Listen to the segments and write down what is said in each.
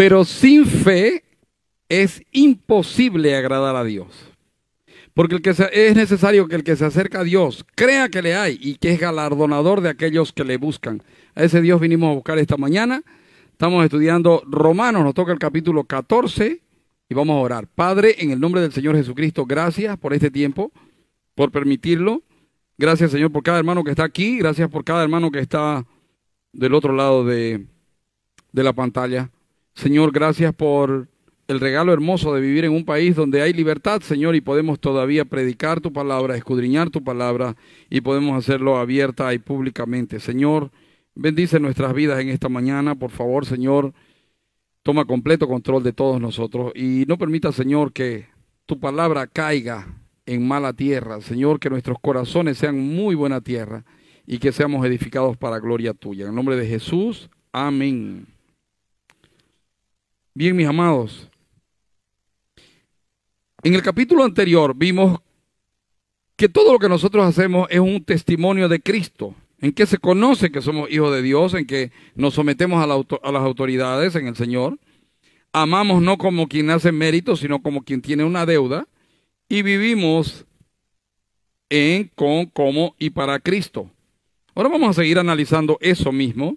Pero sin fe es imposible agradar a Dios. Porque el que es necesario que el que se acerca a Dios crea que le hay y que es galardonador de aquellos que le buscan. A ese Dios vinimos a buscar esta mañana. Estamos estudiando Romanos, nos toca el capítulo 14 y vamos a orar. Padre, en el nombre del Señor Jesucristo, gracias por este tiempo, por permitirlo. Gracias Señor por cada hermano que está aquí, gracias por cada hermano que está del otro lado de, de la pantalla. Señor, gracias por el regalo hermoso de vivir en un país donde hay libertad, Señor, y podemos todavía predicar tu palabra, escudriñar tu palabra y podemos hacerlo abierta y públicamente. Señor, bendice nuestras vidas en esta mañana, por favor, Señor. Toma completo control de todos nosotros y no permita, Señor, que tu palabra caiga en mala tierra. Señor, que nuestros corazones sean muy buena tierra y que seamos edificados para gloria tuya. En el nombre de Jesús, amén. Bien, mis amados. En el capítulo anterior vimos que todo lo que nosotros hacemos es un testimonio de Cristo, en que se conoce que somos hijos de Dios, en que nos sometemos a, las autoridades, en el Señor, amamos no como quien hace méritos, sino como quien tiene una deuda, y vivimos en, con, como y para Cristo. Ahora vamos a seguir analizando eso mismo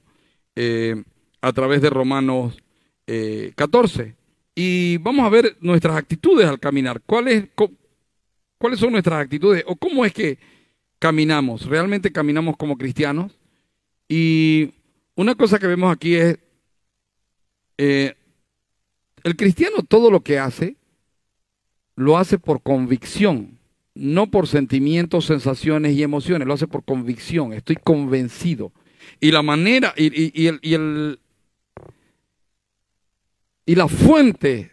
eh, a través de Romanos 14. Eh, y vamos a ver nuestras actitudes al caminar. ¿Cuáles son nuestras actitudes? ¿O cómo es que caminamos? ¿Realmente caminamos como cristianos? Y una cosa que vemos aquí es, eh, el cristiano todo lo que hace, lo hace por convicción, no por sentimientos, sensaciones y emociones, lo hace por convicción, estoy convencido. Y la manera, y el, y la fuente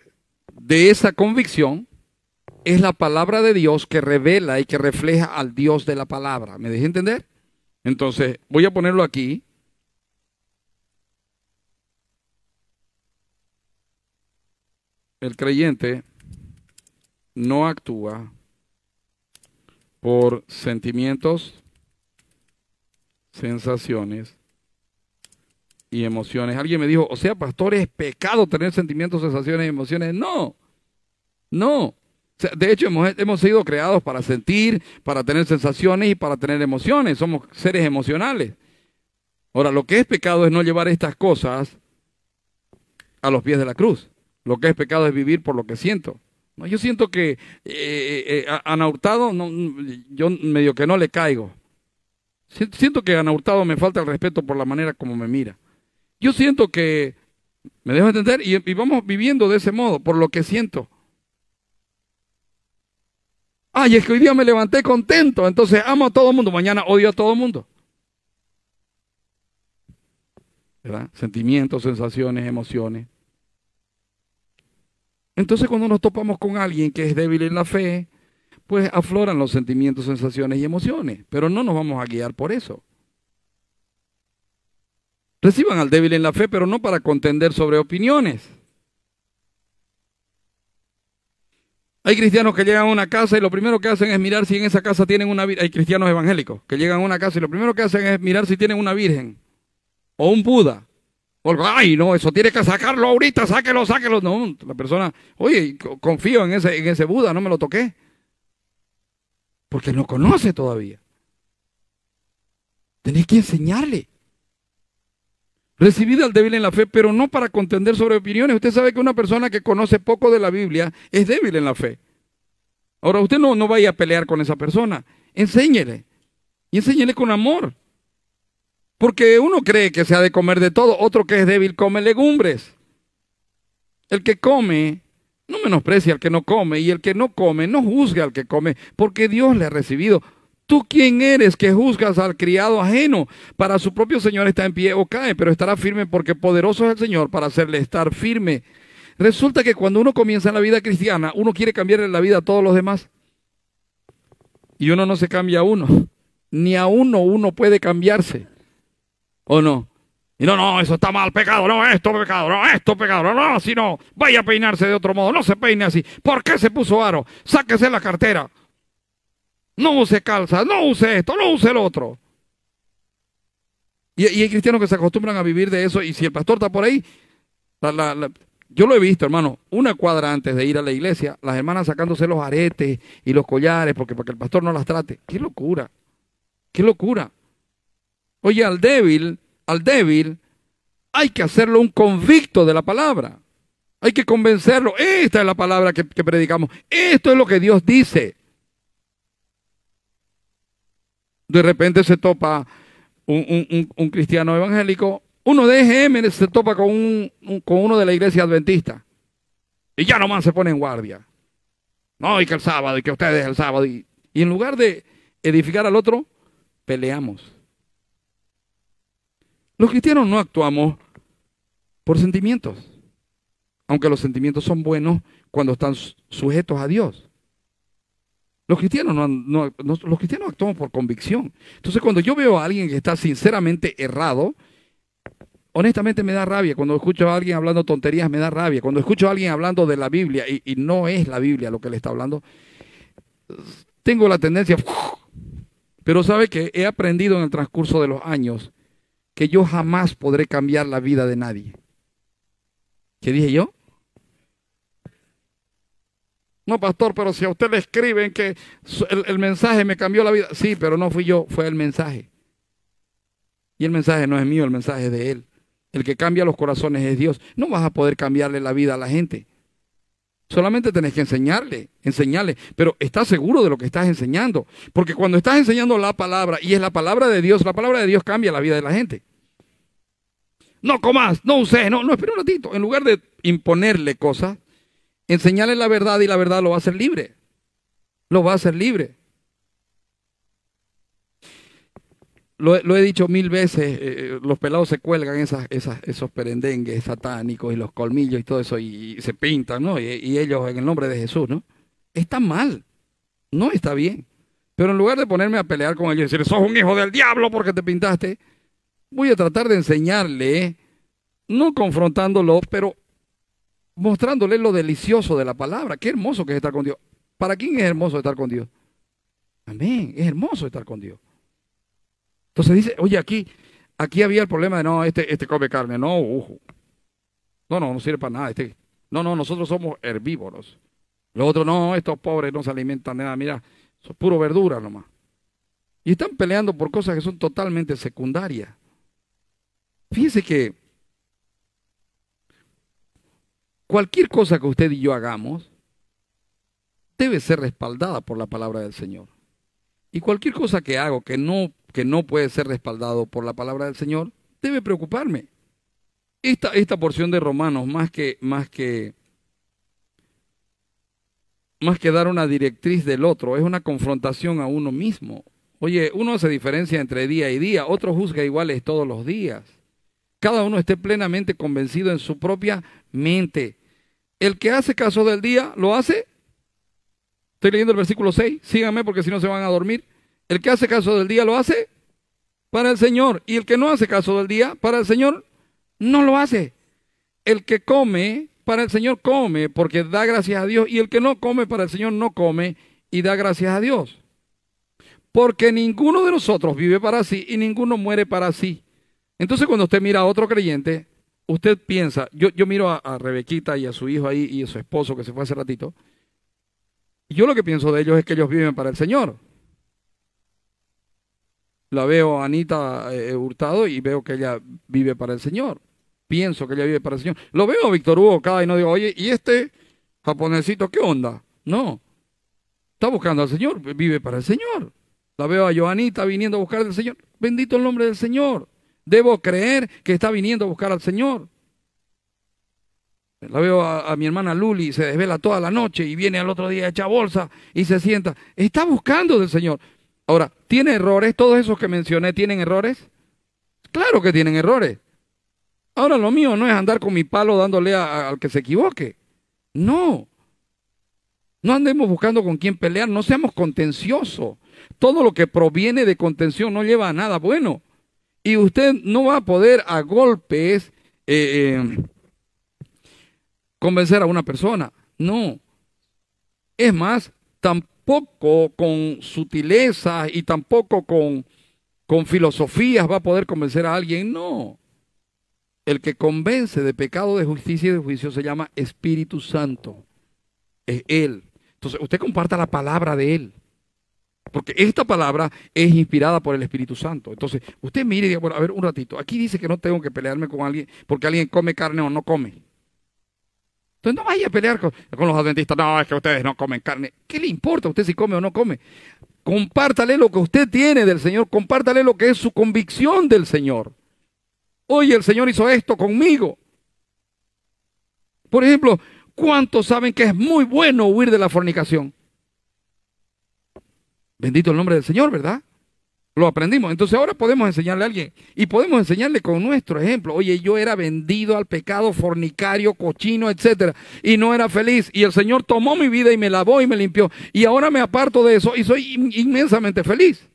de esa convicción es la palabra de Dios que revela y que refleja al Dios de la palabra. ¿Me dejé entender? Entonces, voy a ponerlo aquí. El creyente no actúa por sentimientos, sensaciones y emociones. Alguien me dijo, o sea, pastor, es pecado tener sentimientos, sensaciones y emociones. No, no. De hecho, hemos, sido creados para sentir, para tener sensaciones y para tener emociones. Somos seres emocionales. Ahora, lo que es pecado es no llevar estas cosas a los pies de la cruz. Lo que es pecado es vivir por lo que siento. No, yo siento que eh, eh, eh yo medio que no le caigo. Siento que a Ana me falta el respeto por la manera como me mira. Yo siento que, me dejo entender, y, vamos viviendo de ese modo, por lo que siento. Ay, es que hoy día me levanté contento, entonces amo a todo el mundo, mañana odio a todo el mundo. ¿Verdad? Sentimientos, sensaciones, emociones. Entonces cuando nos topamos con alguien que es débil en la fe, pues afloran los sentimientos, sensaciones y emociones, pero no nos vamos a guiar por eso. Reciban al débil en la fe, pero no para contender sobre opiniones. Hay cristianos que llegan a una casa y lo primero que hacen es mirar si en esa casa tienen una virgen. Hay cristianos evangélicos que llegan a una casa y lo primero que hacen es mirar si tienen una virgen o un Buda. O, Ay, no, eso tiene que sacarlo ahorita, sáquelo, sáquelo. No, la persona, oye, confío en ese, en ese Buda, no me lo toqué. Porque no conoce todavía. Tenés que enseñarle. Recibida al débil en la fe, pero no para contender sobre opiniones. Usted sabe que una persona que conoce poco de la Biblia es débil en la fe. Ahora, usted no, no vaya a pelear con esa persona. Enséñele. Y enséñele con amor. Porque uno cree que se ha de comer de todo, otro que es débil come legumbres. El que come no menosprecia al que no come, y el que no come no juzgue al que come, porque Dios le ha recibido. ¿Tú quién eres que juzgas al criado ajeno? Para su propio Señor está en pie o cae, pero estará firme porque poderoso es el Señor para hacerle estar firme. Resulta que cuando uno comienza en la vida cristiana, uno quiere cambiarle la vida a todos los demás. Y uno no se cambia a uno. Ni a uno uno puede cambiarse. ¿O no? Y no, no, eso está mal, pecado, no, esto pecado, no, esto pecado, no, no, si no, vaya a peinarse de otro modo, no se peine así. ¿Por qué se puso aro? Sáquese la cartera no use calzas, no use esto, no use el otro. Y, hay cristianos que se acostumbran a vivir de eso y si el pastor está por ahí, yo lo he visto, hermano, una cuadra antes de ir a la iglesia, las hermanas sacándose los aretes y los collares porque para el pastor no las trate. ¡Qué locura! ¡Qué locura! Oye, al débil, al débil, hay que hacerlo un convicto de la palabra. Hay que convencerlo. Esta es la palabra que predicamos. Esto es lo que Dios dice. de repente se topa un, cristiano evangélico, uno de EGM se topa con, con uno de la iglesia adventista. Y ya nomás se pone en guardia. No, y que el sábado, y que ustedes el sábado. y en lugar de edificar al otro, peleamos. Los cristianos no actuamos por sentimientos, aunque los sentimientos son buenos cuando están sujetos a Dios. Los cristianos, no, actuamos por convicción. Entonces, cuando yo veo a alguien que está sinceramente errado, honestamente me da rabia. Cuando escucho a alguien hablando tonterías, me da rabia. Cuando escucho a alguien hablando de la Biblia y, y no es la Biblia lo que le está hablando, tengo la tendencia. Pero sabe que he aprendido en el transcurso de los años que yo jamás podré cambiar la vida de nadie. ¿Qué dije yo? No, pastor, pero si a usted le escriben que el, mensaje me cambió la vida. Sí, pero no fui yo, fue el mensaje. Y el mensaje no es mío, el mensaje es de él. El que cambia los corazones es Dios. No vas a poder cambiarle la vida a la gente. Solamente tenés que enseñarle, enseñarle, pero estás seguro de lo que estás enseñando. Porque cuando estás enseñando la palabra, y es la palabra de Dios, la palabra de Dios cambia la vida de la gente. No comas, no uses, no, no, espera un ratito. En lugar de imponerle cosas, Enseñale la verdad y la verdad lo va a hacer libre. Lo va a hacer libre. Lo, he dicho mil veces, eh, eh, los pelados se cuelgan esas, esas, esos perendengues satánicos y los colmillos y todo eso y, se pintan, ¿no? Y, y ellos en el nombre de Jesús, ¿no? Está mal, no está bien. Pero en lugar de ponerme a pelear con ellos y decir, sos un hijo del diablo porque te pintaste, voy a tratar de enseñarle, no confrontándolo, pero mostrándole lo delicioso de la palabra. Qué hermoso que es estar con Dios. ¿Para quién es hermoso estar con Dios? Amén, es hermoso estar con Dios. Entonces dice, oye, aquí, aquí había el problema de, no, este, este come carne, no, ujo. Uh. No, no, no sirve para nada. Este, no, no, nosotros somos herbívoros. Los otros, no, estos pobres no se alimentan de nada, mira, son puro verduras nomás. Y están peleando por cosas que son totalmente secundarias. Fíjense que cualquier cosa que usted y yo hagamos debe ser respaldada por la palabra del Señor. Y cualquier cosa que hago que no, que no puede ser respaldado por la palabra del Señor, debe preocuparme. Esta, esta porción de Romanos, más que, más que, más que dar una directriz del otro, es una confrontación a uno mismo. Oye, uno hace diferencia entre día y día, otro juzga iguales todos los días. Cada uno esté plenamente convencido en su propia mente. El que hace caso del día, lo hace. Estoy leyendo el versículo 6, síganme porque si no se van a dormir. El que hace caso del día, lo hace para el Señor. Y el que no hace caso del día, para el Señor, no lo hace. El que come, para el Señor come, porque da gracias a Dios. Y el que no come, para el Señor no come y da gracias a Dios. Porque ninguno de nosotros vive para sí y ninguno muere para sí. Entonces cuando usted mira a otro creyente, usted piensa, yo, miro a, Rebequita y a su hijo ahí y a su esposo que se fue hace ratito, yo lo que pienso de ellos es que ellos viven para el Señor. La veo a Anita eh, Hurtado y veo que ella vive para el Señor. Pienso que ella vive para el Señor. Lo veo a Víctor Hugo cada y no digo, oye, ¿y este japonesito qué onda? No. Está buscando al Señor, vive para el Señor. La veo a Joanita viniendo a buscar al Señor. Bendito el nombre del Señor. Debo creer que está viniendo a buscar al Señor. La veo a, mi hermana Luli, se desvela toda la noche y viene al otro día echa bolsa y se sienta. Está buscando del Señor. Ahora, ¿tiene errores? ¿Todos esos que mencioné tienen errores? Claro que tienen errores. Ahora lo mío no es andar con mi palo dándole al que se equivoque. No. No andemos buscando con quién pelear, no seamos contenciosos. Todo lo que proviene de contención no lleva a nada bueno. Y usted no va a poder a golpes eh, eh, convencer a una persona. No. Es más, tampoco con sutileza y tampoco con, con filosofías va a poder convencer a alguien. No. El que convence de pecado, de justicia y de juicio se llama Espíritu Santo. Es Él. Entonces, usted comparta la palabra de Él. Porque esta palabra es inspirada por el Espíritu Santo. Entonces, usted mire y diga, bueno, a ver un ratito, aquí dice que no tengo que pelearme con alguien porque alguien come carne o no come. Entonces no vaya a pelear con, los adventistas, no, es que ustedes no comen carne. ¿Qué le importa a usted si come o no come? Compártale lo que usted tiene del Señor, compártale lo que es su convicción del Señor. Oye, el Señor hizo esto conmigo. Por ejemplo, ¿cuántos saben que es muy bueno huir de la fornicación? Bendito el nombre del Señor, ¿verdad? Lo aprendimos. Entonces ahora podemos enseñarle a alguien y podemos enseñarle con nuestro ejemplo. Oye, yo era vendido al pecado fornicario, cochino, etcétera, y no era feliz. Y el Señor tomó mi vida y me lavó y me limpió. Y ahora me aparto de eso y soy inmensamente feliz.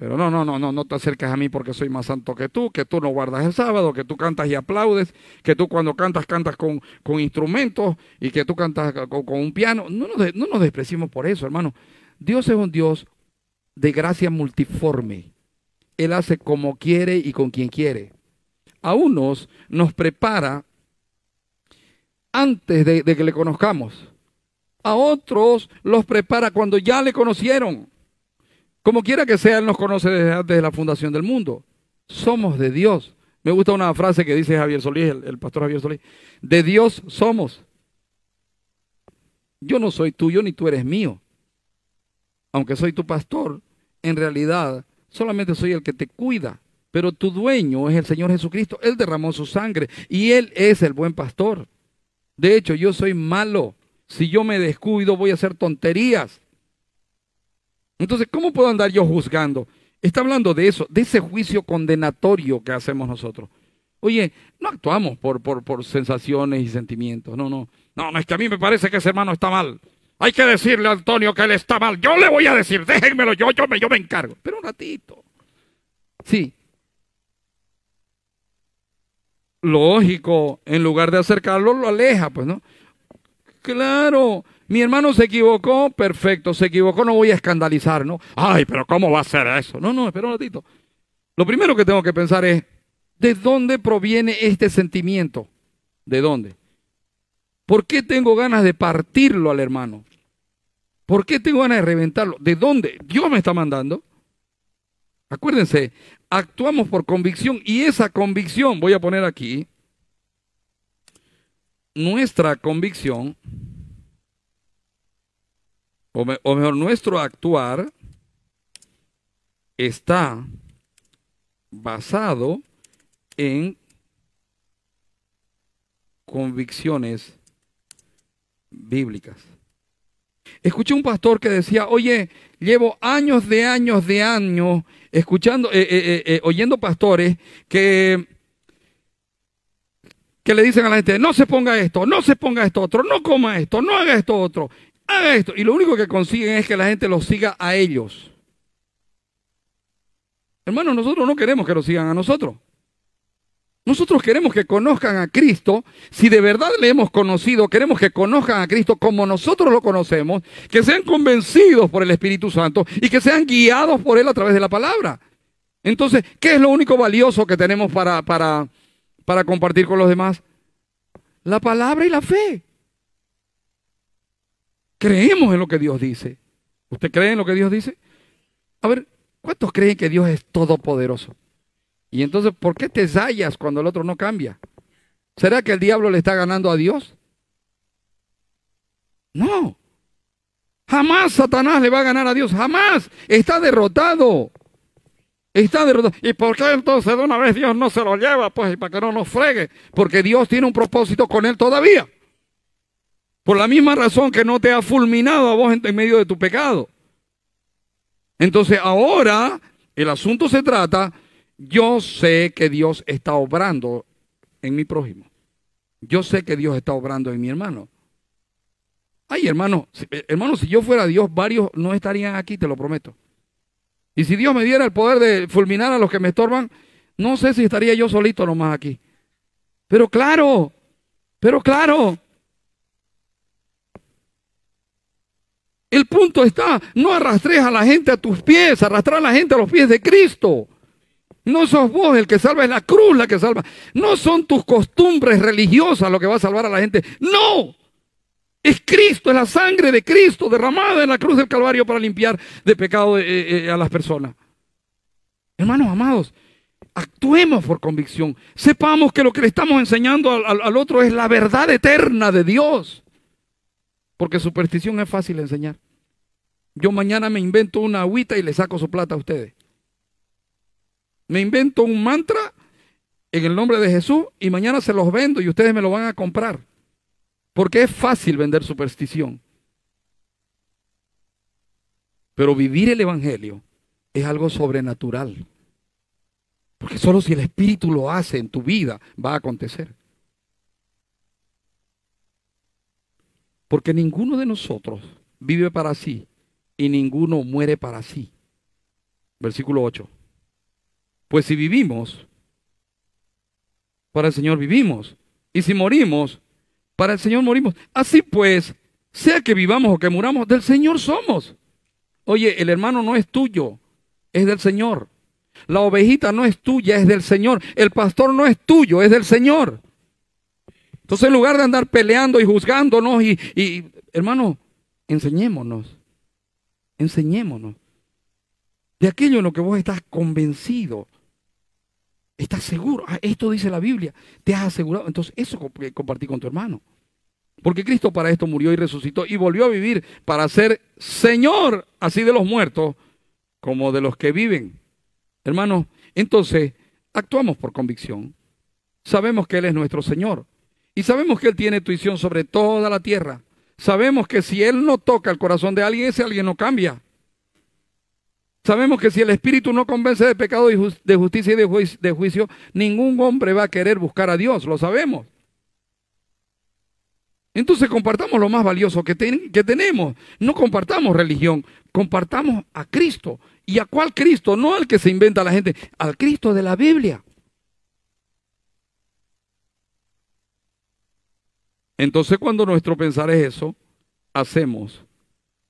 Pero no, no, no, no, no te acercas a mí porque soy más santo que tú, que tú no guardas el sábado, que tú cantas y aplaudes, que tú cuando cantas, cantas con, con instrumentos y que tú cantas con, un piano. No nos, desprecimos por eso, hermano. Dios es un Dios de gracia multiforme. Él hace como quiere y con quien quiere. A unos nos prepara antes de que le conozcamos. A otros los prepara cuando ya le conocieron. Como quiera que sea, Él nos conoce desde antes de la fundación del mundo. Somos de Dios. Me gusta una frase que dice Javier Solís, el, el pastor Javier Solís. De Dios somos. Yo no soy tuyo ni tú eres mío. Aunque soy tu pastor, en realidad solamente soy el que te cuida. Pero tu dueño es el Señor Jesucristo. Él derramó su sangre y Él es el buen pastor. De hecho, yo soy malo. Si yo me descuido, voy a hacer tonterías. Entonces, ¿cómo puedo andar yo juzgando? Está hablando de eso, de ese juicio condenatorio que hacemos nosotros. Oye, no actuamos por, por, por sensaciones y sentimientos. No, no. No, no, es que a mí me parece que ese hermano está mal. Hay que decirle a Antonio que él está mal. Yo le voy a decir, déjenmelo, yo, yo, me, yo me encargo. Pero un ratito. Sí. Lógico, en lugar de acercarlo, lo aleja, pues, ¿no? Claro, mi hermano se equivocó, perfecto, se equivocó, no voy a escandalizar, ¿no? Ay, pero ¿cómo va a ser eso? No, no, espera un ratito. Lo primero que tengo que pensar es, ¿de dónde proviene este sentimiento? ¿De dónde? ¿Por qué tengo ganas de partirlo al hermano? ¿Por qué tengo ganas de reventarlo? ¿De dónde? Dios me está mandando. Acuérdense, actuamos por convicción y esa convicción, voy a poner aquí, nuestra convicción o, mejor, nuestro actuar está basado en convicciones bíblicas. Escuché un pastor que decía, oye, llevo años de años de años escuchando, eh, eh, eh, oyendo pastores que, que le dicen a la gente, no se ponga esto, no se ponga esto otro, no coma esto, no haga esto otro esto. Y lo único que consiguen es que la gente los siga a ellos. Hermanos, nosotros no queremos que lo sigan a nosotros. Nosotros queremos que conozcan a Cristo. Si de verdad le hemos conocido, queremos que conozcan a Cristo como nosotros lo conocemos, que sean convencidos por el Espíritu Santo y que sean guiados por Él a través de la palabra. Entonces, ¿qué es lo único valioso que tenemos para, para compartir con los demás? La palabra y la fe. Creemos en lo que Dios dice. ¿Usted cree en lo que Dios dice? A ver, ¿cuántos creen que Dios es todopoderoso? Y entonces, ¿por qué te zayas cuando el otro no cambia? ¿Será que el diablo le está ganando a Dios? No. Jamás Satanás le va a ganar a Dios. Jamás. Está derrotado. Está derrotado. ¿Y por qué entonces de una vez Dios no se lo lleva? Pues, para que no nos fregue. Porque Dios tiene un propósito con él todavía. Por la misma razón que no te ha fulminado a vos en medio de tu pecado. Entonces ahora el asunto se trata, yo sé que Dios está obrando en mi prójimo. Yo sé que Dios está obrando en mi hermano. Ay, hermano, eh, hermano, si yo fuera Dios, varios no estarían aquí, te lo prometo. Y si Dios me diera el poder de fulminar a los que me estorban, no sé si estaría yo solito nomás aquí. Pero claro, pero claro, El punto está, no arrastres a la gente a tus pies, arrastrar a la gente a los pies de Cristo. No sos vos el que salva, es la cruz la que salva. No son tus costumbres religiosas lo que va a salvar a la gente. No, es Cristo, es la sangre de Cristo derramada en la cruz del Calvario para limpiar de pecado eh, eh, eh, a las personas. Hermanos amados, actuemos por convicción. Sepamos que lo que le estamos enseñando al otro es la verdad eterna de Dios. Porque superstición es fácil enseñar. Yo mañana me invento una agüita y le saco su plata a ustedes. Me invento un mantra en el nombre de Jesús y mañana se los vendo y ustedes me lo van a comprar. Porque es fácil vender superstición. Pero vivir el Evangelio es algo sobrenatural. Porque solo si el Espíritu lo hace en tu vida va a acontecer. Porque ninguno de nosotros vive para sí y ninguno muere para sí. Versículo 8. Pues si vivimos, para el Señor vivimos. Y si morimos, para el Señor morimos. Así pues, sea que vivamos o que muramos, del Señor somos. Oye, el hermano no es tuyo, es del Señor. La ovejita no es tuya, es del Señor. El pastor no es tuyo, es del Señor. Entonces, en lugar de andar peleando y juzgándonos y, hermano, enseñémonos. Enseñémonos. De aquello en lo que vos estás convencido. Estás seguro. Ah, esto dice la Biblia. Te has asegurado. Entonces, eso compartí con tu hermano. Porque Cristo para esto murió y resucitó y volvió a vivir para ser Señor, así de los muertos como de los que viven. Hermano, entonces actuamos por convicción. Sabemos que Él es nuestro Señor. Y sabemos que Él tiene tuición sobre toda la tierra. Sabemos que si Él no toca el corazón de alguien, ese alguien no cambia. Sabemos que si el Espíritu no convence de pecado, y de justicia y de, juicio, ningún hombre va a querer buscar a Dios, lo sabemos. Entonces compartamos lo más valioso que, que tenemos. No compartamos religión, compartamos a Cristo. ¿Y a cuál Cristo? No al que se inventa la gente, al Cristo de la Biblia. Entonces cuando nuestro pensar es eso, hacemos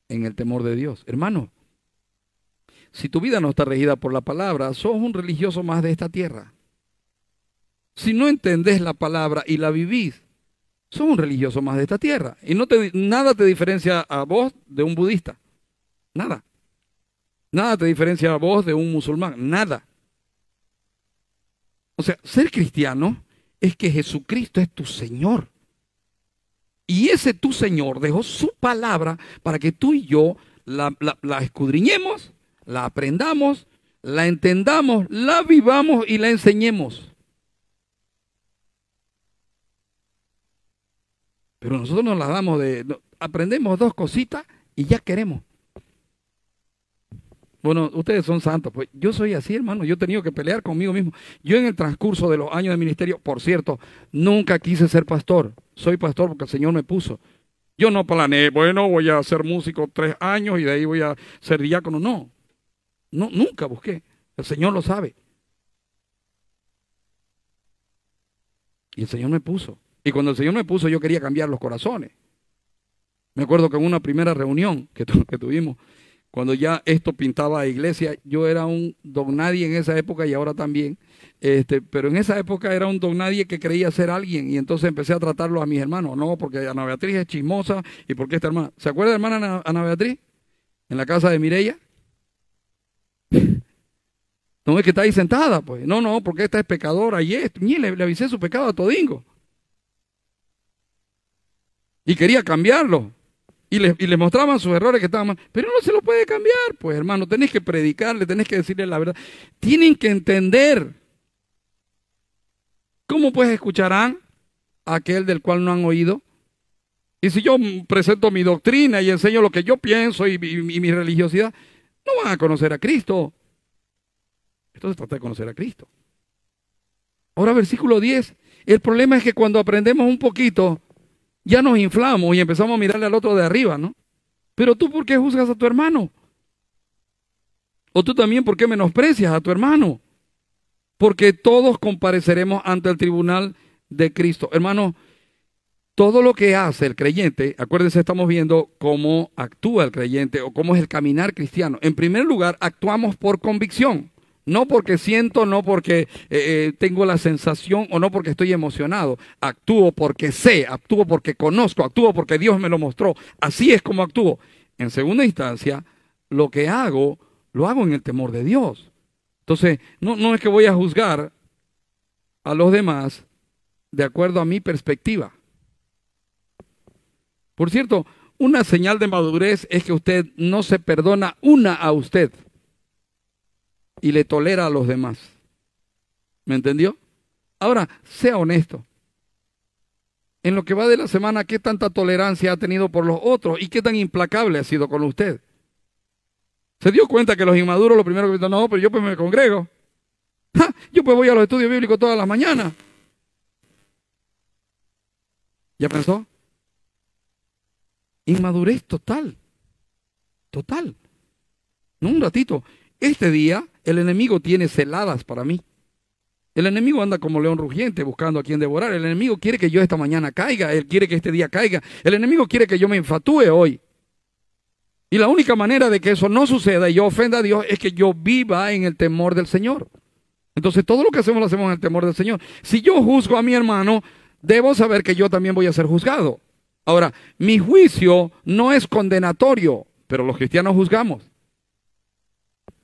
en el temor de Dios. Hermano, si tu vida no está regida por la palabra, sos un religioso más de esta tierra. Si no entendés la palabra y la vivís, sos un religioso más de esta tierra. Y no te, nada te diferencia a vos de un budista. Nada. Nada te diferencia a vos de un musulmán. Nada. O sea, ser cristiano es que Jesucristo es tu Señor. Y ese tu Señor dejó su palabra para que tú y yo la, escudriñemos, la aprendamos, la entendamos, la vivamos y la enseñemos. Pero nosotros nos la damos de... Aprendemos dos cositas y ya queremos. Bueno, ustedes son santos. Pues yo soy así, hermano. Yo he tenido que pelear conmigo mismo. Yo en el transcurso de los años de ministerio, por cierto, nunca quise ser pastor. Soy pastor porque el Señor me puso. Yo no planeé, bueno, voy a ser músico tres años y de ahí voy a ser diácono. No, no nunca busqué. El Señor lo sabe. Y el Señor me puso. Y cuando el Señor me puso, yo quería cambiar los corazones. Me acuerdo que en una primera reunión que tuvimos, cuando ya esto pintaba a iglesia. Yo era un don nadie en esa época y ahora también. Este, pero en esa época era un don nadie que creía ser alguien y entonces empecé a tratarlo a mis hermanos. No, porque Ana Beatriz es chismosa y porque esta hermana. ¿Se acuerda hermana Ana, Beatriz? En la casa de Mireya? No es que está ahí sentada, pues. No, no, porque esta es pecadora y es. le, le avisé su pecado a Todingo. Y quería cambiarlo y le, mostraban sus errores que estaban mal. Pero no se lo puede cambiar, pues hermano, tenés que predicarle, tenés que decirle la verdad. Tienen que entender. ¿Cómo pues escucharán a aquel del cual no han oído? Y si yo presento mi doctrina y enseño lo que yo pienso y, y mi religiosidad, no van a conocer a Cristo. Entonces trata de conocer a Cristo. Ahora versículo 10. El problema es que cuando aprendemos un poquito, ya nos inflamos y empezamos a mirarle al otro de arriba, ¿no? Pero tú, ¿por qué juzgas a tu hermano? O tú también, ¿por qué menosprecias a tu hermano? Porque todos compareceremos ante el tribunal de Cristo. Hermano, todo lo que hace el creyente, acuérdense, estamos viendo cómo actúa el creyente o cómo es el caminar cristiano. En primer lugar, actuamos por convicción. No porque siento, no porque eh, eh, tengo la sensación o no porque estoy emocionado. Actúo porque sé, actúo porque conozco, actúo porque Dios me lo mostró. Así es como actúo. En segunda instancia, lo que hago, lo hago en el temor de Dios. Entonces, no es que voy a juzgar a los demás de acuerdo a mi perspectiva. Por cierto, una señal de madurez es que usted no se perdona una a usted y le tolera a los demás. ¿Me entendió? Ahora, sea honesto. En lo que va de la semana, ¿qué tanta tolerancia ha tenido por los otros y qué tan implacable ha sido con usted? Se dio cuenta que los inmaduros lo primero que dicen, no, pero yo pues me congrego. Yo pues voy a los estudios bíblicos todas las mañanas. ¿Ya pensó? Inmadurez total. Total. No un ratito. Este día el enemigo tiene celadas para mí. El enemigo anda como león rugiente buscando a quien devorar. El enemigo quiere que yo esta mañana caiga. Él quiere que este día caiga. El enemigo quiere que yo me enfatúe hoy. Y la única manera de que eso no suceda y yo ofenda a Dios es que yo viva en el temor del Señor. Entonces todo lo que hacemos lo hacemos en el temor del Señor. Si yo juzgo a mi hermano, debo saber que yo también voy a ser juzgado. Ahora, mi juicio no es condenatorio, pero los cristianos juzgamos.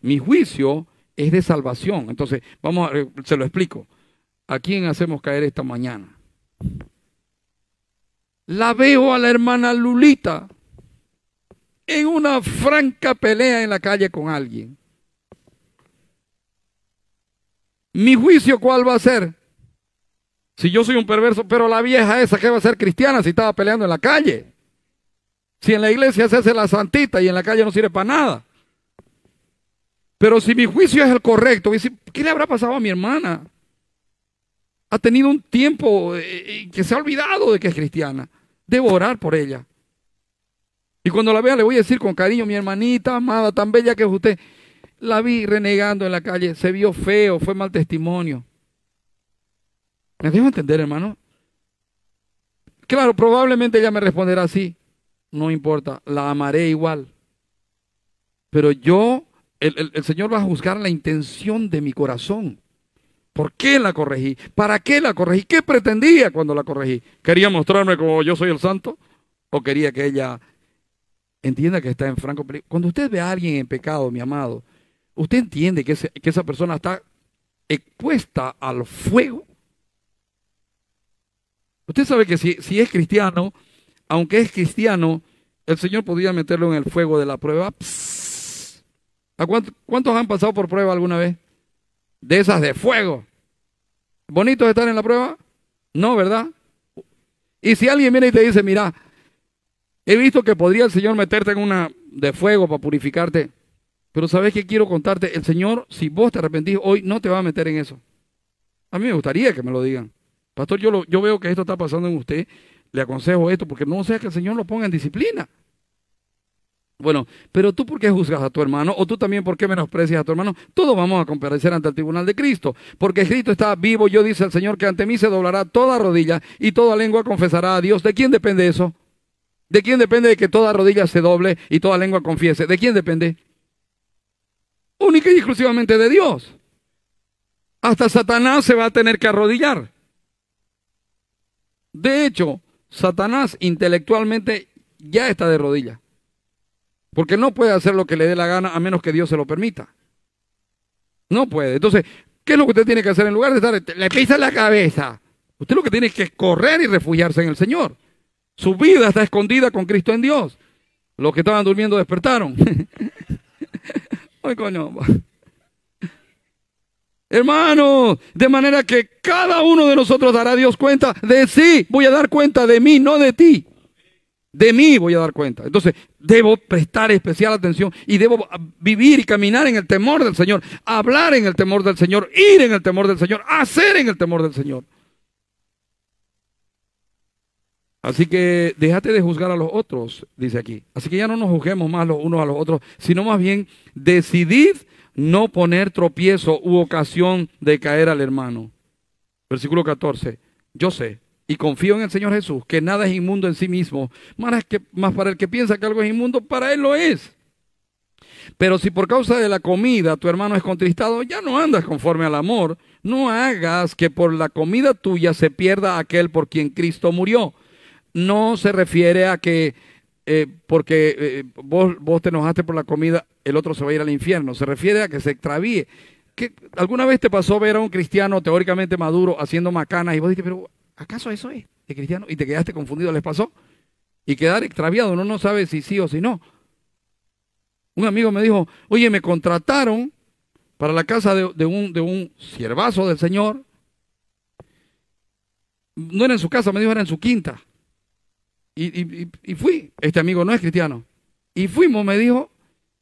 Mi juicio es de salvación. Entonces, vamos, a, eh, se lo explico. ¿A quién hacemos caer esta mañana? La veo a la hermana Lulita en una franca pelea en la calle con alguien. ¿Mi juicio cuál va a ser? Si yo soy un perverso, pero la vieja esa que va a ser cristiana si estaba peleando en la calle. Si en la iglesia se hace la santita y en la calle no sirve para nada. Pero si mi juicio es el correcto, ¿qué le habrá pasado a mi hermana? Ha tenido un tiempo eh, eh, que se ha olvidado de que es cristiana. Debo orar por ella. Y cuando la vea le voy a decir con cariño, mi hermanita amada, tan bella que es usted. La vi renegando en la calle, se vio feo, fue mal testimonio. ¿Me dejo entender, hermano? Claro, probablemente ella me responderá así. No importa, la amaré igual. Pero yo el, Señor va a juzgar la intención de mi corazón. ¿Por qué la corregí? ¿Para qué la corregí? ¿Qué pretendía cuando la corregí? ¿Quería mostrarme como yo soy el santo? ¿O quería que ella entienda que está en franco peligro? Cuando usted ve a alguien en pecado, mi amado, ¿usted entiende que, esa persona está expuesta al fuego? Usted sabe que si, si es cristiano, aunque es cristiano, el Señor podría meterlo en el fuego de la prueba. ¿Cuántos han pasado por prueba alguna vez? De esas de fuego. ¿Bonito estar en la prueba? No, ¿verdad? Y si alguien viene y te dice, mira, he visto que podría el Señor meterte en una de fuego para purificarte, pero ¿sabes qué quiero contarte? El Señor, si vos te arrepentís hoy, no te va a meter en eso. A mí me gustaría que me lo digan. Pastor, yo, yo veo que esto está pasando en usted, le aconsejo esto, porque no sea que el Señor lo ponga en disciplina. Bueno, pero tú por qué juzgas a tu hermano o tú también por qué menosprecias a tu hermano? Todos vamos a comparecer ante el tribunal de Cristo, porque Cristo está vivo. Yo dice al Señor que ante mí se doblará toda rodilla y toda lengua confesará a Dios. ¿De quién depende eso? ¿De quién depende de que toda rodilla se doble y toda lengua confiese? ¿De quién depende? Única y exclusivamente de Dios. Hasta Satanás se va a tener que arrodillar. De hecho, Satanás intelectualmente ya está de rodillas. Porque no puede hacer lo que le dé la gana a menos que Dios se lo permita. No puede. Entonces, ¿qué es lo que usted tiene que hacer en lugar de estar, este, le pisa la cabeza? Usted lo que tiene es que correr y refugiarse en el Señor. Su vida está escondida con Cristo en Dios. Los que estaban durmiendo despertaron. Ay, coño. Hermanos, de manera que cada uno de nosotros dará a Dios cuenta de sí. Voy a dar cuenta de mí, no de ti de mí voy a dar cuenta. Entonces, debo prestar especial atención y debo vivir y caminar en el temor del Señor, hablar en el temor del Señor, ir en el temor del Señor, hacer en el temor del Señor. Así que déjate de juzgar a los otros, dice aquí. Así que ya no nos juzguemos más los unos a los otros, sino más bien decidid no poner tropiezo u ocasión de caer al hermano. Versículo 14. Yo sé, y confío en el Señor Jesús, que nada es inmundo en sí mismo, más, que, para el que piensa que algo es inmundo, para él lo es. Pero si por causa de la comida tu hermano es contristado, ya no andas conforme al amor. No hagas que por la comida tuya se pierda aquel por quien Cristo murió. No se refiere a que eh, porque eh, vos, vos te enojaste por la comida, el otro se va a ir al infierno. Se refiere a que se extravíe. ¿Qué, ¿Alguna vez te pasó ver a un cristiano teóricamente maduro haciendo macanas y vos dijiste, pero ¿Acaso eso es de cristiano? Y te quedaste confundido, ¿les pasó? Y quedar extraviado, no no sabe si sí o si no. Un amigo me dijo, oye, me contrataron para la casa de, un, de un siervazo del Señor. No era en su casa, me dijo, era en su quinta. Y, y fui, este amigo no es cristiano. Y fuimos, me dijo,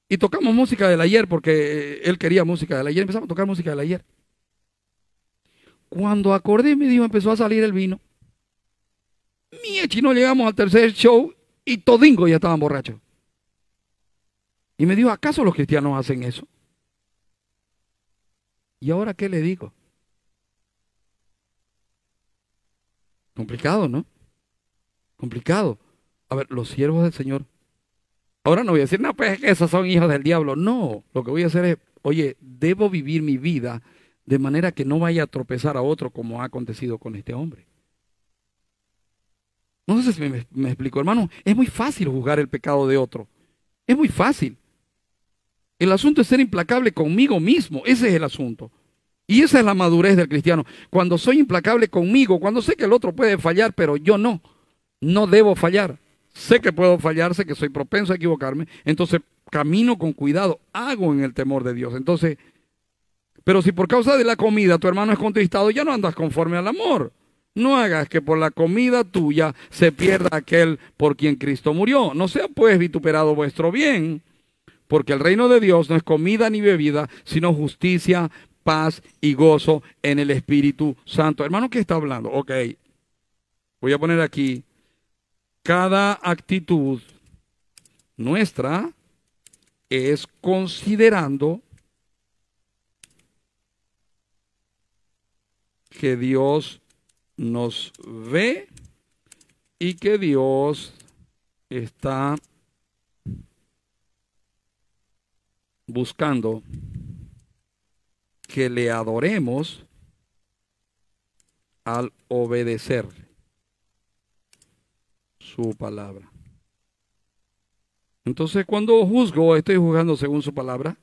y tocamos música del ayer, porque eh, él quería música del ayer. Empezamos a tocar música del ayer. Cuando acordé, me dijo, empezó a salir el vino. Mía, chino, llegamos al tercer show y todingo ya estaban borrachos. Y me dijo, ¿acaso los cristianos hacen eso? ¿Y ahora qué le digo? Complicado, ¿no? Complicado. A ver, los siervos del Señor. Ahora no voy a decir, no, pues que esos son hijos del diablo. No, lo que voy a hacer es, oye, debo vivir mi vida de manera que no vaya a tropezar a otro como ha acontecido con este hombre. No sé si me, explico, hermano, es muy fácil juzgar el pecado de otro. Es muy fácil. El asunto es ser implacable conmigo mismo, ese es el asunto. Y esa es la madurez del cristiano. Cuando soy implacable conmigo, cuando sé que el otro puede fallar, pero yo no, no debo fallar. Sé que puedo fallar, sé que soy propenso a equivocarme, entonces camino con cuidado, hago en el temor de Dios. Entonces, pero si por causa de la comida tu hermano es contristado, ya no andas conforme al amor. No hagas que por la comida tuya se pierda aquel por quien Cristo murió. No sea pues vituperado vuestro bien, porque el reino de Dios no es comida ni bebida, sino justicia, paz y gozo en el Espíritu Santo. Hermano, ¿qué está hablando? Ok, voy a poner aquí cada actitud nuestra es considerando que Dios nos ve y que Dios está buscando que le adoremos al obedecer su palabra. Entonces, cuando juzgo, estoy juzgando según su palabra.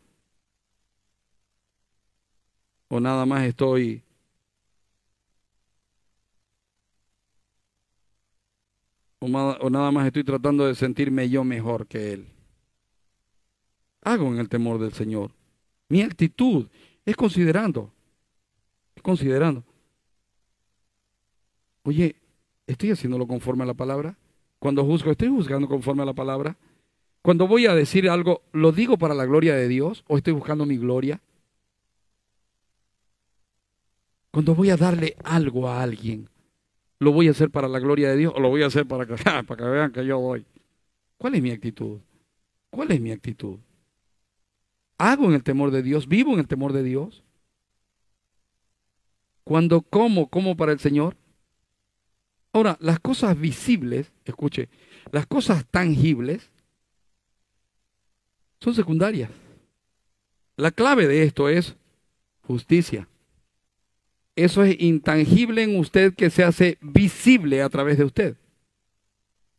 O nada más estoy o, nada más estoy tratando de sentirme yo mejor que Él. Hago en el temor del Señor. Mi actitud es considerando, es considerando. Oye, ¿estoy haciéndolo conforme a la palabra? Cuando juzgo, ¿estoy juzgando conforme a la palabra? Cuando voy a decir algo, ¿lo digo para la gloria de Dios o estoy buscando mi gloria? Cuando voy a darle algo a alguien, ¿Lo voy a hacer para la gloria de Dios o lo voy a hacer para que, para que vean que yo voy? ¿Cuál es mi actitud? ¿Cuál es mi actitud? ¿Hago en el temor de Dios? ¿Vivo en el temor de Dios? Cuando como, como para el Señor. Ahora, las cosas visibles, escuche, las cosas tangibles son secundarias. La clave de esto es justicia. Eso es intangible en usted que se hace visible a través de usted.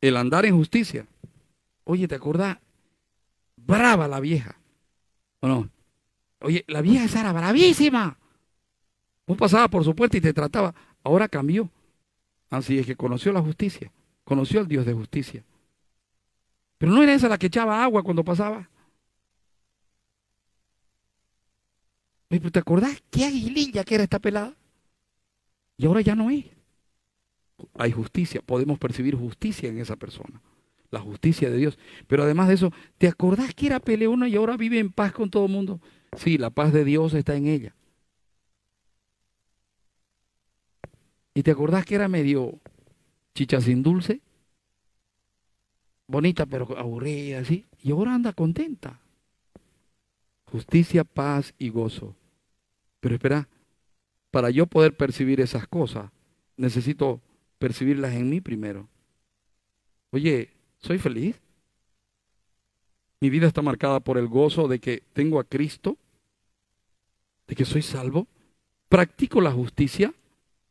El andar en justicia. Oye, ¿te acuerdas Brava la vieja. ¿O no? Oye, la vieja esa era bravísima. Vos pasaba por su puerta y te trataba. Ahora cambió. Así es que conoció la justicia. Conoció al Dios de justicia. Pero no era esa la que echaba agua cuando pasaba. ¿Te acordás qué aguililla que era esta pelada? Y ahora ya no es. Hay justicia, podemos percibir justicia en esa persona, la justicia de Dios. Pero además de eso, ¿te acordás que era peleona y ahora vive en paz con todo el mundo? Sí, la paz de Dios está en ella. ¿Y te acordás que era medio chicha sin dulce? Bonita pero aburrida, así. Y ahora anda contenta. Justicia, paz y gozo. Pero espera, para yo poder percibir esas cosas, necesito percibirlas en mí primero. Oye, ¿soy feliz? Mi vida está marcada por el gozo de que tengo a Cristo, de que soy salvo. Practico la justicia,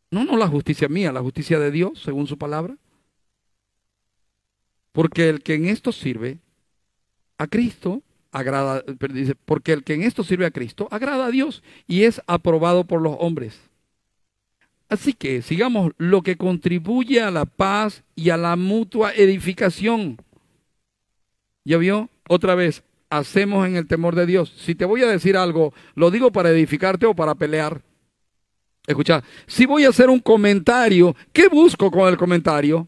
no, no la justicia mía, la justicia de Dios, según su palabra. Porque el que en esto sirve a Cristo agrada, porque el que en esto sirve a Cristo agrada a Dios y es aprobado por los hombres. Así que sigamos lo que contribuye a la paz y a la mutua edificación. ¿Ya vio? Otra vez, hacemos en el temor de Dios. Si te voy a decir algo, lo digo para edificarte o para pelear. Escucha, si voy a hacer un comentario, ¿qué busco con el comentario?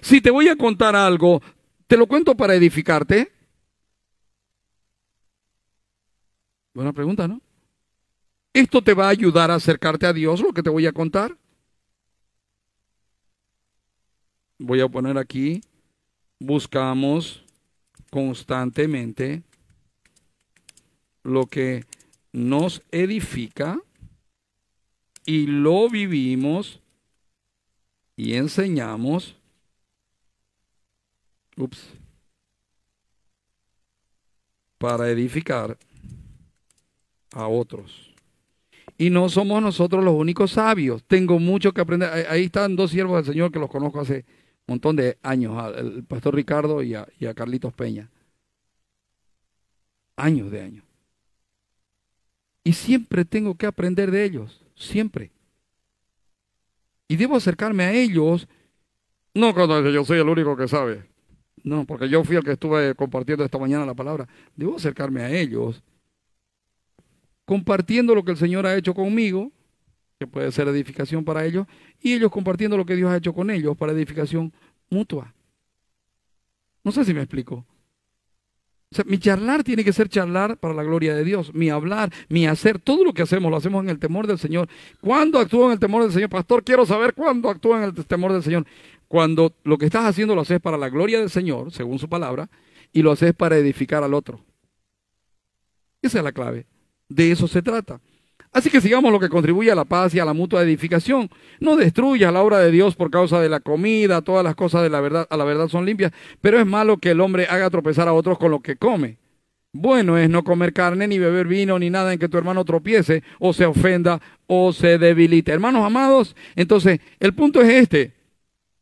Si te voy a contar algo, ¿te lo cuento para edificarte? Buena pregunta, ¿no? ¿Esto te va a ayudar a acercarte a Dios, lo que te voy a contar? Voy a poner aquí, buscamos constantemente lo que nos edifica y lo vivimos y enseñamos. Ups. Para edificar a otros. Y no somos nosotros los únicos sabios. Tengo mucho que aprender. Ahí están dos siervos del Señor que los conozco hace un montón de años, el pastor Ricardo y a, y a Carlitos Peña. Años de años. Y siempre tengo que aprender de ellos, siempre. Y debo acercarme a ellos. No cuando yo soy el único que sabe. No, porque yo fui el que estuve compartiendo esta mañana la palabra. Debo acercarme a ellos compartiendo lo que el Señor ha hecho conmigo, que puede ser edificación para ellos, y ellos compartiendo lo que Dios ha hecho con ellos para edificación mutua. No sé si me explico. O sea, mi charlar tiene que ser charlar para la gloria de Dios. Mi hablar, mi hacer, todo lo que hacemos lo hacemos en el temor del Señor. ¿Cuándo actúo en el temor del Señor? Pastor, quiero saber cuándo actúa en el temor del Señor. Cuando lo que estás haciendo lo haces para la gloria del Señor, según su palabra, y lo haces para edificar al otro. Esa es la clave de eso se trata. Así que sigamos lo que contribuye a la paz y a la mutua edificación. No destruyas la obra de Dios por causa de la comida, todas las cosas de la verdad, a la verdad son limpias, pero es malo que el hombre haga tropezar a otros con lo que come. Bueno es no comer carne, ni beber vino, ni nada en que tu hermano tropiece, o se ofenda, o se debilite. Hermanos amados, entonces el punto es este.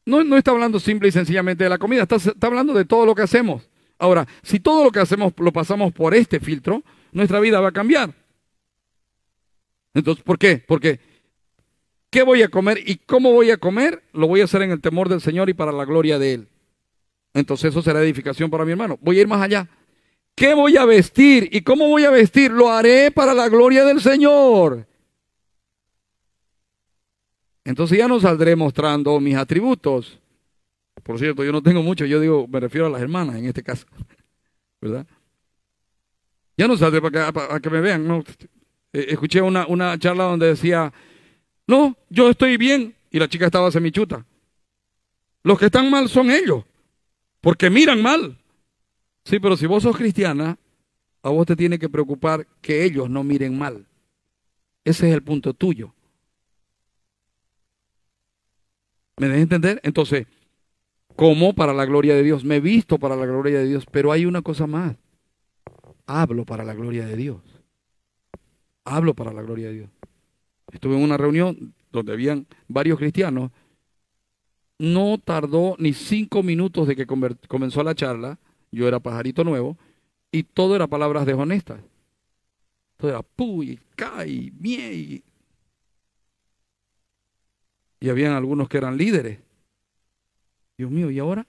No, no está hablando simple y sencillamente de la comida, está hablando de todo lo que hacemos. Ahora, si todo lo que hacemos lo pasamos por este filtro, nuestra vida va a cambiar. Entonces, ¿por qué? Porque ¿qué voy a comer y cómo voy a comer? Lo voy a hacer en el temor del Señor y para la gloria de Él. Entonces eso será edificación para mi hermano. Voy a ir más allá. ¿Qué voy a vestir y cómo voy a vestir? Lo haré para la gloria del Señor. Entonces ya no saldré mostrando mis atributos. Por cierto, yo no tengo mucho, yo digo, me refiero a las hermanas en este caso. ¿Verdad? Ya no saldré para que, para que me vean, no, eh, escuché una, charla donde decía, no, yo estoy bien, y la chica estaba semichuta. Los que están mal son ellos, porque miran mal. Sí, pero si vos sos cristiana, a vos te tiene que preocupar que ellos no miren mal. Ese es el punto tuyo. ¿Me dejes entender? Entonces, como para la gloria de Dios, me he visto para la gloria de Dios, pero hay una cosa más. Hablo para la gloria de Dios hablo para la gloria de Dios. Estuve en una reunión donde habían varios cristianos. No tardó ni cinco minutos de que comenzó la charla. Yo era pajarito nuevo y todo era palabras deshonestas. Todo era puy, cay, miei. Y habían algunos que eran líderes. Dios mío, y ahora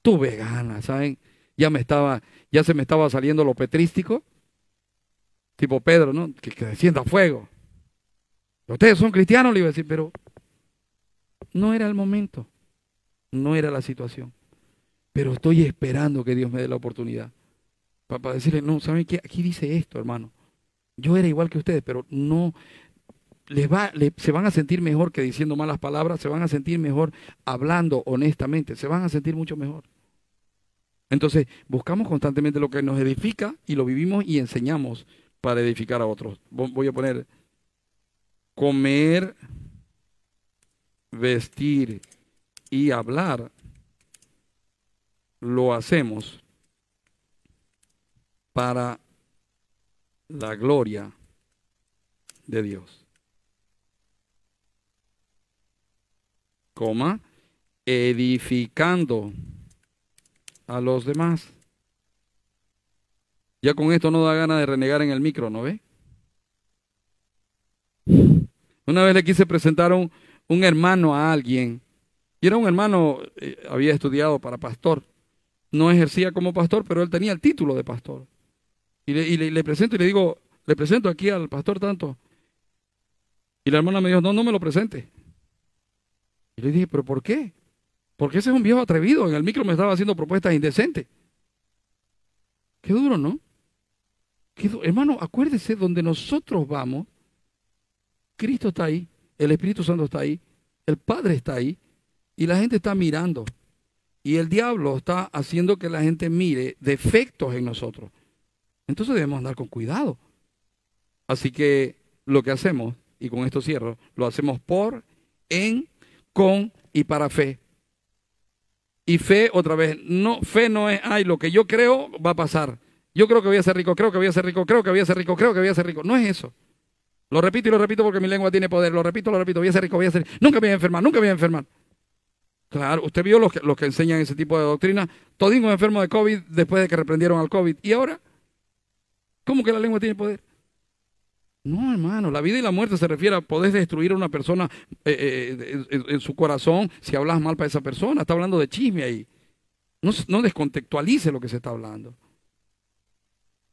tuve ganas, ¿saben? Ya me estaba, ya se me estaba saliendo lo petrístico tipo Pedro, ¿no? Que, descienda fuego. Ustedes son cristianos, le iba a decir, pero no era el momento, no era la situación. Pero estoy esperando que Dios me dé la oportunidad para, decirle, no, ¿saben qué? Aquí dice esto, hermano. Yo era igual que ustedes, pero no, les va, se van a sentir mejor que diciendo malas palabras, se van a sentir mejor hablando honestamente, se van a sentir mucho mejor. Entonces, buscamos constantemente lo que nos edifica y lo vivimos y enseñamos para edificar a otros. Voy a poner comer, vestir y hablar. Lo hacemos para la gloria de Dios. Coma, edificando a los demás. Ya con esto no da ganas de renegar en el micro, ¿no ve? Una vez le quise presentar un, hermano a alguien. Y era un hermano, eh, había estudiado para pastor. No ejercía como pastor, pero él tenía el título de pastor. Y le, le presento y le digo, le presento aquí al pastor tanto. Y la hermana me dijo, no, no me lo presente. Y le dije, pero ¿por qué? Porque ese es un viejo atrevido. En el micro me estaba haciendo propuestas indecentes. Qué duro, ¿no? hermano, acuérdese, donde nosotros vamos, Cristo está ahí, el Espíritu Santo está ahí, el Padre está ahí, y la gente está mirando. Y el diablo está haciendo que la gente mire defectos en nosotros. Entonces debemos andar con cuidado. Así que lo que hacemos, y con esto cierro, lo hacemos por, en, con y para fe. Y fe, otra vez, no, fe no es, ay, lo que yo creo va a pasar. Yo creo que voy a ser rico, creo que voy a ser rico, creo que voy a ser rico, creo que voy a ser rico. No es eso. Lo repito y lo repito porque mi lengua tiene poder. Lo repito, lo repito, voy a ser rico, voy a ser rico. Nunca voy a enfermar, nunca voy a enfermar. Claro, usted vio los que, enseñan ese tipo de doctrina. Todingo enfermo de COVID después de que reprendieron al COVID. ¿Y ahora? ¿Cómo que la lengua tiene poder? No, hermano, la vida y la muerte se refiere a poder destruir a una persona eh, eh, en, su corazón si hablas mal para esa persona. Está hablando de chisme ahí. no descontextualice lo que se está hablando.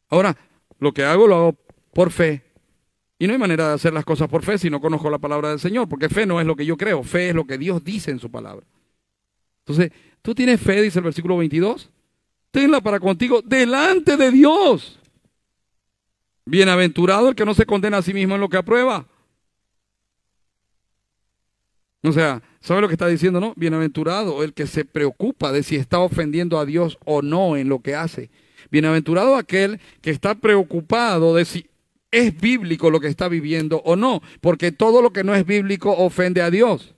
Ahora, lo que hago lo hago por fe. Y no hay manera de hacer las cosas por fe si no conozco la palabra del Señor, porque fe no es lo que yo creo, fe es lo que Dios dice en su palabra. Entonces, tú tienes fe, dice el versículo 22, tenla para contigo delante de Dios. Bienaventurado el que no se condena a sí mismo en lo que aprueba. O sea, ¿sabe lo que está diciendo, no? Bienaventurado el que se preocupa de si está ofendiendo a Dios o no en lo que hace. Bienaventurado aquel que está preocupado de si es bíblico lo que está viviendo o no, porque todo lo que no es bíblico ofende a Dios.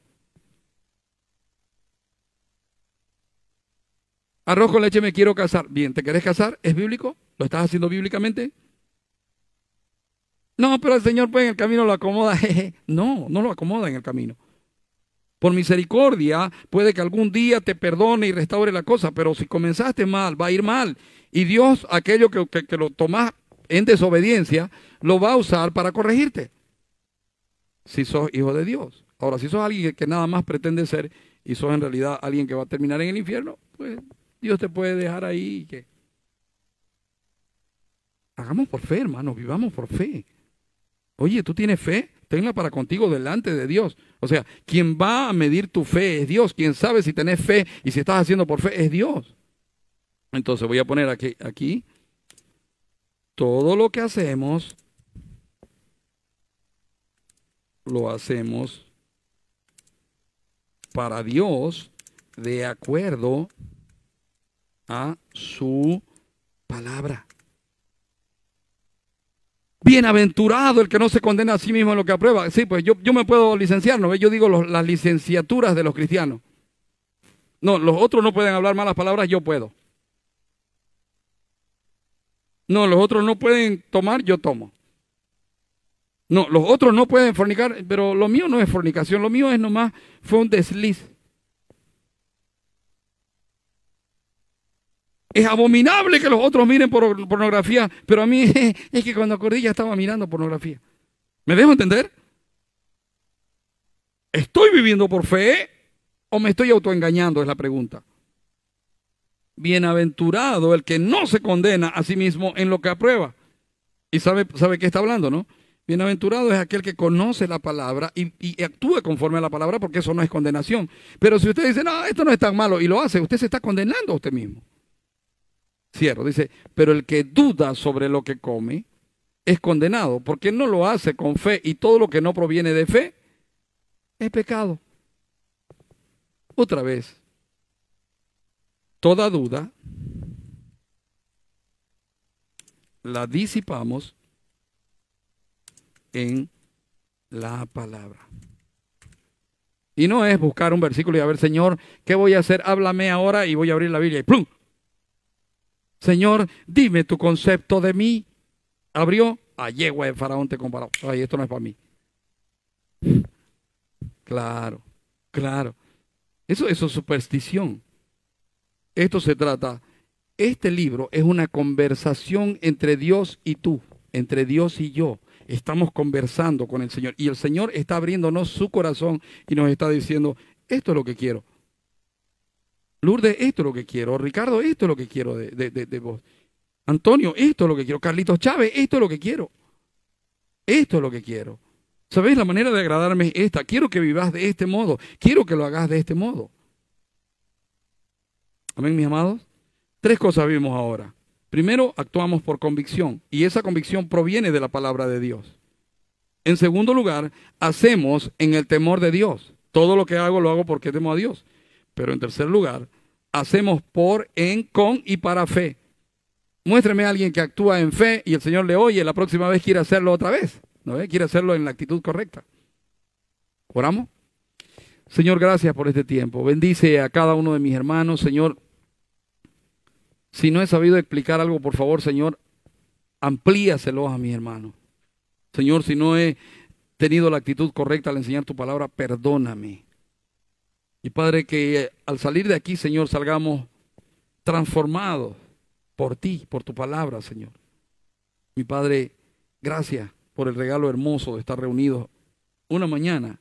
Arroz leche me quiero casar. Bien, ¿te querés casar? ¿Es bíblico? ¿Lo estás haciendo bíblicamente? No, pero el Señor pues en el camino lo acomoda. no, no lo acomoda en el camino. Por misericordia, puede que algún día te perdone y restaure la cosa, pero si comenzaste mal, va a ir mal. Y Dios, aquello que, lo tomás en desobediencia, lo va a usar para corregirte. Si sos hijo de Dios. Ahora, si sos alguien que nada más pretende ser y sos en realidad alguien que va a terminar en el infierno, pues Dios te puede dejar ahí. Que... Hagamos por fe, hermano, vivamos por fe. Oye, tú tienes fe, tenla para contigo delante de Dios. O sea, quien va a medir tu fe es Dios. Quien sabe si tenés fe y si estás haciendo por fe es Dios. Entonces voy a poner aquí, aquí todo lo que hacemos, lo hacemos para Dios de acuerdo a su palabra. Bienaventurado el que no se condena a sí mismo en lo que aprueba. Sí, pues yo, yo me puedo licenciar, ¿no? Yo digo las licenciaturas de los cristianos. No, los otros no pueden hablar malas palabras, yo puedo. No, los otros no pueden tomar, yo tomo. No, los otros no pueden fornicar, pero lo mío no es fornicación, lo mío es nomás, fue un desliz. es abominable que los otros miren por, pornografía, pero a mí es, que cuando acordé ya estaba mirando pornografía. ¿Me dejo entender? ¿Estoy viviendo por fe o me estoy autoengañando? Es la pregunta. Bienaventurado el que no se condena a sí mismo en lo que aprueba. Y sabe, sabe qué está hablando, ¿no? Bienaventurado es aquel que conoce la palabra y, y, actúa conforme a la palabra porque eso no es condenación. Pero si usted dice, no, esto no es tan malo y lo hace, usted se está condenando a usted mismo. Cierro, dice, pero el que duda sobre lo que come es condenado, porque no lo hace con fe y todo lo que no proviene de fe es pecado. Otra vez, toda duda la disipamos en la palabra. Y no es buscar un versículo y a ver, Señor, ¿qué voy a hacer? Háblame ahora y voy a abrir la Biblia y ¡plum! Señor, dime tu concepto de mí. Abrió, a yegua de faraón te comparó. esto no es para mí. Claro, claro. eso es superstición. Esto se trata. Este libro es una conversación entre Dios y tú, entre Dios y yo. Estamos conversando con el Señor y el Señor está abriéndonos su corazón y nos está diciendo, esto es lo que quiero. Lourdes, esto es lo que quiero. Ricardo, esto es lo que quiero de, vos. Antonio, esto es lo que quiero. Carlitos Chávez, esto es lo que quiero. Esto es lo que quiero. ¿Sabéis La manera de agradarme es esta. Quiero que vivas de este modo. Quiero que lo hagas de este modo. Amén, mis amados. Tres cosas vimos ahora. Primero, actuamos por convicción. Y esa convicción proviene de la palabra de Dios. En segundo lugar, hacemos en el temor de Dios. Todo lo que hago lo hago porque temo a Dios. Pero en tercer lugar, hacemos por, en, con y para fe. Muéstreme a alguien que actúa en fe y el Señor le oye, la próxima vez quiere hacerlo otra vez, ¿no? ve? Quiere hacerlo en la actitud correcta. ¿Oramos? Señor, gracias por este tiempo. Bendice a cada uno de mis hermanos, Señor. Si no he sabido explicar algo, por favor, Señor, amplíaselo a mis hermanos. Señor, si no he tenido la actitud correcta al enseñar tu palabra, perdóname. Y Padre, que al salir de aquí, Señor, salgamos transformados por ti, por tu palabra, Señor. Mi Padre, gracias por el regalo hermoso de estar reunidos una mañana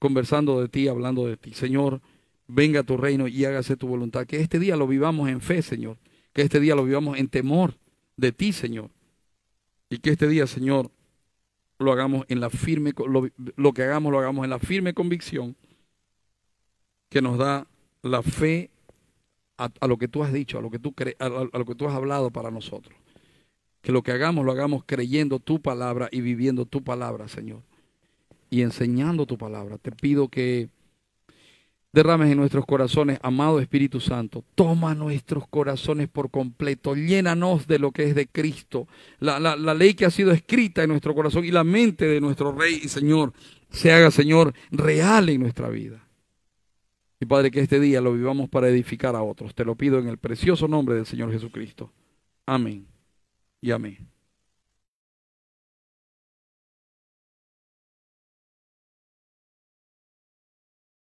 conversando de ti, hablando de ti. Señor, venga a tu reino y hágase tu voluntad. Que este día lo vivamos en fe, Señor. Que este día lo vivamos en temor de ti, Señor. Y que este día, Señor, lo hagamos en la firme lo que hagamos lo hagamos en la firme convicción que nos da la fe a, lo que tú has dicho, a lo que tú, a, lo que tú has hablado para nosotros. Que lo que hagamos lo hagamos creyendo tu palabra y viviendo tu palabra, Señor. Y enseñando tu palabra. Te pido que derrames en nuestros corazones, amado Espíritu Santo, toma nuestros corazones por completo, llénanos de lo que es de Cristo, la, ley que ha sido escrita en nuestro corazón y la mente de nuestro Rey y Señor se haga, Señor, real en nuestra vida. Y Padre, que este día lo vivamos para edificar a otros. Te lo pido en el precioso nombre del Señor Jesucristo. Amén y amén.